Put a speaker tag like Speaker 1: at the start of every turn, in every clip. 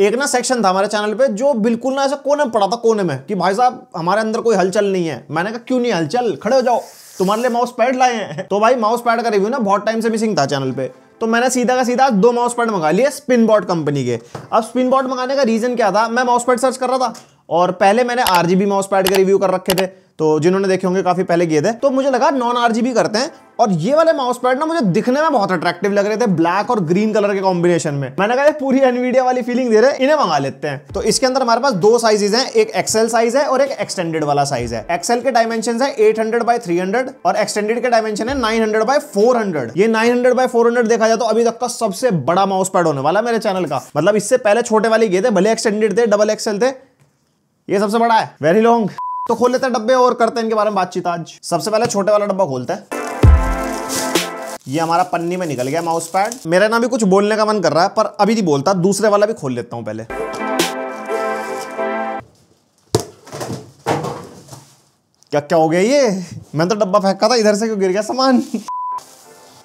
Speaker 1: एक ना सेक्शन था हमारे चैनल पे जो बिल्कुल ना ऐसे कोने में पड़ा था कोने में कि भाई साहब हमारे अंदर कोई हलचल नहीं है मैंने कहा क्यों नहीं हलचल खड़े हो जाओ तुम्हारे लिए माउस पैड लाए हैं तो भाई माउस पैड का रिव्यू ना बहुत टाइम से मिसिंग था चैनल पे तो मैंने सीधा का सीधा दो माउस पैड मंगा लिए स्पिन बॉट कंपनी के अब स्पिन बॉट मंगाने का रीजन क्या था मैं माउस पैड सर्च कर रहा था और पहले मैंने R G B mouse pad के रिव्यू कर रखे थे तो जिन्होंने देखे होंगे काफी पहले किए थे तो मुझे लगा नॉन बी करते हैं और ये वाले माउस पैड ना मुझे दिखने में बहुत अट्रैक्टिव लग रहे थे ब्लैक और ग्रीन कलर के कॉम्बिनेशन में मैंने कहा पूरी एनवीडिया वाली फीलिंग दे रहे इन्हें मंगा लेते हैं तो इसके अंदर हमारे पास दो साइजेज हैं एक एक्सेल साइज है और एक एक्सटेंडेड वाला साइज है एक्सेल के डायमेंशन है eight hundred by three hundred और एक्सटेंडेड के डायमेंशन है nine hundred by four hundred ये nine hundred by four hundred देखा जाए तो अभी तक का सबसे बड़ा माउस पैड होने वाला मेरे चैनल का मतलब इससे पहले छोटे वाले गए थे भले एक्सटेंडेड थे डबल एक्सेल थे ये सबसे बड़ा है वेरी लॉन्ग तो खोल लेते हैं डब्बे और करते हैं इनके बारे में बातचीत आज सबसे पहले छोटे वाला डब्बा खोलते हैं ये हमारा पन्नी में निकल गया माउस पैड मेरा ना भी कुछ बोलने का मन कर रहा है पर अभी नहीं बोलता दूसरे वाला भी खोल लेता हूं पहले क्या क्या हो गया ये मैंने तो डब्बा फेंका था इधर से क्यों गिर गया सामान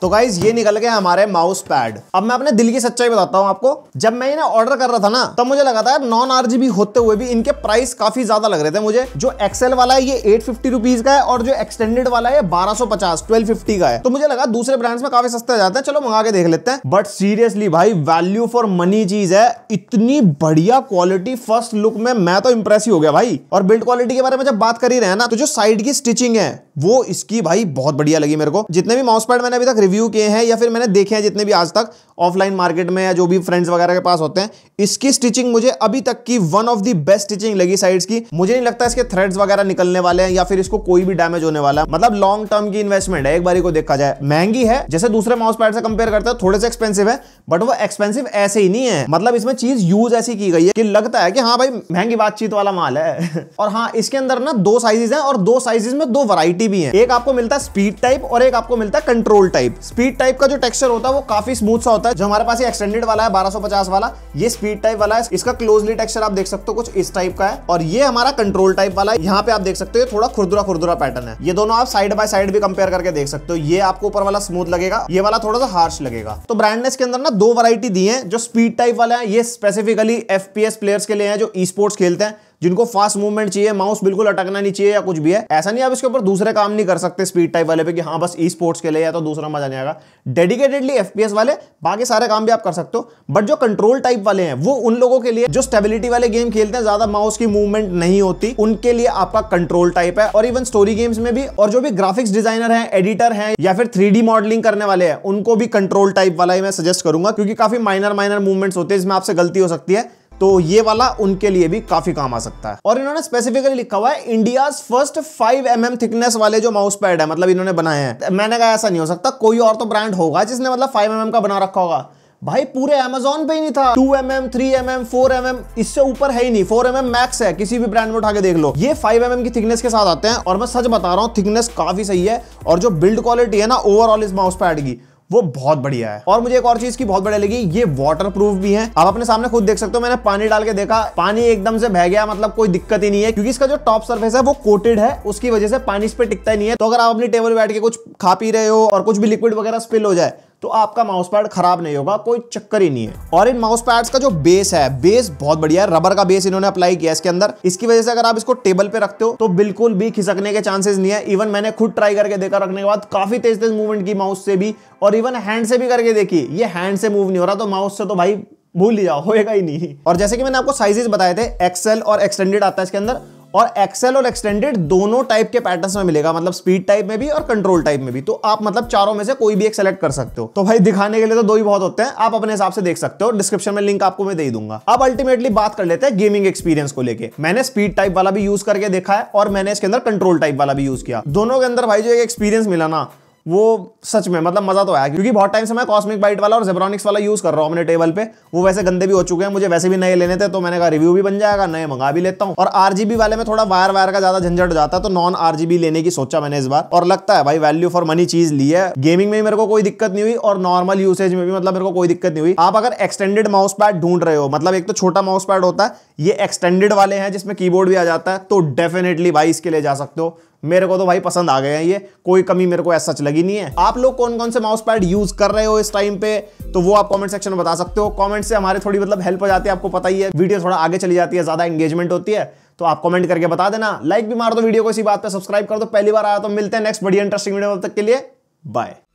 Speaker 1: तो गाइज ये निकल गया हमारे माउस पैड अब मैं अपने दिल की सच्चाई बताता हूँ आपको जब मैं इन्हें ऑर्डर कर रहा था ना तब मुझे लगा था नॉन आरजीबी होते हुए भी इनके प्राइस काफी ज्यादा लग रहे थे मुझे जो एक्सेल वाला है ये एट फिफ्टी का है और जो एक्सटेंडेड वाला है बारह सौ पचास ट्वेल्व फिफ्टी का है तो मुझे लगा दूसरे ब्रांड्स में काफी सस्ता जाता है चलो मंगा के देख लेते हैं बट सीरियसली भाई वैल्यू फॉर मनी चीज है इतनी बढ़िया क्वालिटी फर्स्ट लुक में मैं तो इंप्रेस ही हो गया भाई और बिल्ड क्वालिटी के बारे में जब बात कर ही रहे हैं ना तो जो साइड की स्टिचिंग है वो इसकी भाई बहुत बढ़िया लगी मेरे को जितने भी माउस पैड मैंने अभी तक रिव्यू किए हैं या फिर मैंने देखे हैं जितने भी आज तक ऑफलाइन मार्केट में या जो भी फ्रेंड्स वगैरह के पास होते हैं इसकी स्टिचिंग मुझे अभी तक की one of the best stitching लगी साइड्स की मुझे नहीं लगता इसके थ्रेड्स वगैरह निकलने वाले हैं या फिर इसको कोई भी डैमेज होने वाला है मतलब लॉन्ग टर्म की इन्वेस्टमेंट है एक बार को देखा जाए महंगी है जैसे दूसरे माउस पैड से कंपेयर करते हैं थोड़े से एक्सपेंसिव है बट वो एक्सपेंसिव ऐसे ही नहीं है मतलब इसमें चीज यूज ऐसी की गई है कि लगता है कि हाँ भाई महंगी बातचीत वाला माल है और हाँ इसके अंदर ना दो साइजेस हैं और दो साइजेस में दो वैरायटी भी है एक आपको मिलता है स्पीड टाइप और एक आपको मिलता है कंट्रोल टाइप स्पीड टाइप का जो टेक्सचर होता है वो काफी स्मूथ सा होता है होता है जो हमारे पास एक्सटेंडेड वाला है 1250 वाला ये स्पीड टाइप वाला है इसका क्लोजली टेक्सचर आप देख सकते हो कुछ इस टाइप का है और ये हमारा कंट्रोल टाइप वाला है यहाँ पे आप देख सकते हो थोड़ा खुरदुरा खुरदुरा पैटर्न है ये दोनों आप साइड बाय साइड भी कंपेयर करके देख सकते हो ये आपको ऊपर वाला स्मूथ लगेगा ये वाला थोड़ा सा हार्श लगेगा तो ब्रांड ने इसके अंदर ना दो वरायटी दी है जो स्पीड टाइप वाला है ये स्पेसिफिकली एफ प्लेयर्स के लिए है जो ई स्पोर्ट्स खेलते हैं जिनको फास्ट मूवमेंट चाहिए माउस बिल्कुल अटकना नहीं चाहिए या कुछ भी है ऐसा नहीं आप इसके ऊपर दूसरे काम नहीं कर सकते स्पीड टाइप वाले पे कि हाँ बस ई स्पोर्ट्स के लिए या तो दूसरा मजा नहीं आएगा डेडिकेटेडली एफ वाले बाकी सारे काम भी आप कर सकते हो बट जो कंट्रोल टाइप वाले हैं वो उन लोगों के लिए जो स्टेबिलिटी वाले गेम खेलते हैं ज्यादा माउस की मूवमेंट नहीं होती उनके लिए आपका कंट्रोल टाइप है और इवन स्टोरी गेम्स में भी और जो भी ग्राफिक्स डिजाइनर है एडिटर है या फिर थ्री मॉडलिंग करने वाले हैं उनको भी कंट्रोल टाइप वाला ही मैं सजेस्ट करूंगा क्योंकि काफी माइनर माइनर मूवमेंट्स होते हैं जिसमें आपसे गलती हो सकती है तो ये वाला उनके लिए भी काफी काम आ सकता है और इन्होंने स्पेसिफिकली लिखा हुआ है India first 5 M mm thickness वाले जो माउस पैड है मतलब इन्होंने बनाए हैं मैंने कहा ऐसा नहीं हो सकता कोई और तो ब्रांड होगा जिसने मतलब 5 एम mm का बना रखा होगा भाई पूरे अमेजोन पे ही नहीं था 2 M M three M M four M M इससे ऊपर है ही नहीं 4 एम एम मैक्स है किसी भी ब्रांड में उठा के देख लो ये 5 एम mm की थिकनेस के साथ आते हैं और मैं सच बता रहा हूँ थिकनेस काफी सही है और जो बिल्ड क्वालिटी है ना ओवरऑल इस माउस पैड की वो बहुत बढ़िया है और मुझे एक और चीज की बहुत बढ़िया लगी ये वाटर प्रूफ भी है आप अपने सामने खुद देख सकते हो मैंने पानी डाल के देखा पानी एकदम से बह गया मतलब कोई दिक्कत ही नहीं है क्योंकि इसका जो टॉप सर्फेस है वो कोटेड है उसकी वजह से पानी इस पर टिकता ही नहीं है तो अगर आप अपनी टेबल बैठ के कुछ खा पी रहे हो और कुछ भी लिक्विड वगैरह स्पिल हो जाए तो आपका माउस पैड खराब नहीं होगा कोई चक्कर ही नहीं है और इन माउस पैड्स का जो बेस है बेस बहुत बढ़िया है रबर का बेस इन्होंने अप्लाई किया इसके अंदर इसकी वजह से अगर आप इसको टेबल पे रखते हो तो बिल्कुल भी खिसकने के चांसेस नहीं है इवन मैंने खुद ट्राई करके देखा रखने के बाद काफी तेज तेज मूवमेंट की माउस से भी और इवन हैंड से भी करके देखी ये हैंड से मूव नहीं हो रहा तो माउस से तो भाई भूल ही जाओ होएगा ही नहीं और जैसे कि मैंने आपको साइजेस बताए थे एक्सेल और एक्सटेंडेड आता है इसके अंदर और एक्सेल और एक्सटेंडेड दोनों टाइप के पैटर्न में मिलेगा मतलब स्पीड टाइप में भी और कंट्रोल टाइप में भी तो आप मतलब चारों में से कोई भी एक सेलेक्ट कर सकते हो तो भाई दिखाने के लिए तो दो ही बहुत होते हैं आप अपने हिसाब से देख सकते हो डिस्क्रिप्शन में लिंक आपको मैं दे दूंगा अब अल्टीमेटली बात कर लेते हैं गेमिंग एक्सपीरियंस को लेकर मैंने स्पीड टाइप वाला भी यूज करके देखा है और मैंने इसके अंदर कंट्रोल टाइप वाला भी यूज किया दोनों के अंदर भाई जो एक एक्सपीरियंस मिला ना वो सच में मतलब मज़ा तो आया क्योंकि बहुत टाइम से मैं कॉस्मिक बाइट वाला और जेब्रॉनिक्स वाला यूज़ कर रहा हूँ अपने टेबल पे वो वैसे गंदे भी हो चुके हैं मुझे वैसे भी नए लेने थे तो मैंने कहा रिव्यू भी बन जाएगा नए मंगा भी लेता हूँ और आरजीबी वाले में थोड़ा वायर वायर का ज़्यादा झंझट जाता तो नॉन आरजीबी लेने की सोचा मैंने इस बार और लगता है भाई वैल्यू फॉर मनी चीज़ ली है गेमिंग में मेरे को कोई दिक्कत नहीं हुई और नॉर्मल यूसेज में भी मतलब मेरे को कोई दिक्कत नहीं हुई आप अगर एक्सटेंडेड माउस पैड ढूंढ रहे हो मतलब एक तो छोटा माउस पैड होता है ये एक्सटेंडेड वाले हैं जिसमें कीबोर्ड भी आ जाता है तो डेफिनेटली भाई इसके लिए जा सकते हो मेरे को तो भाई पसंद आ गए हैं ये कोई कमी मेरे को ऐसा सच लगी नहीं है आप लोग कौन कौन से माउस पैड यूज कर रहे हो इस टाइम पे तो वो आप कमेंट सेक्शन में बता सकते हो कमेंट से हमारे थोड़ी मतलब हेल्प हो जाती है आपको पता ही है वीडियो थोड़ा आगे चली जाती है ज्यादा एंगेजमेंट होती है तो आप कमेंट करके बता देना लाइक भी मार दो वीडियो को इसी बात पर सब्सक्राइब कर दो पहली बार आया तो मिलते हैं नेक्स्ट बड़ी इंटरेस्टिंग वीडियो तक के लिए बाय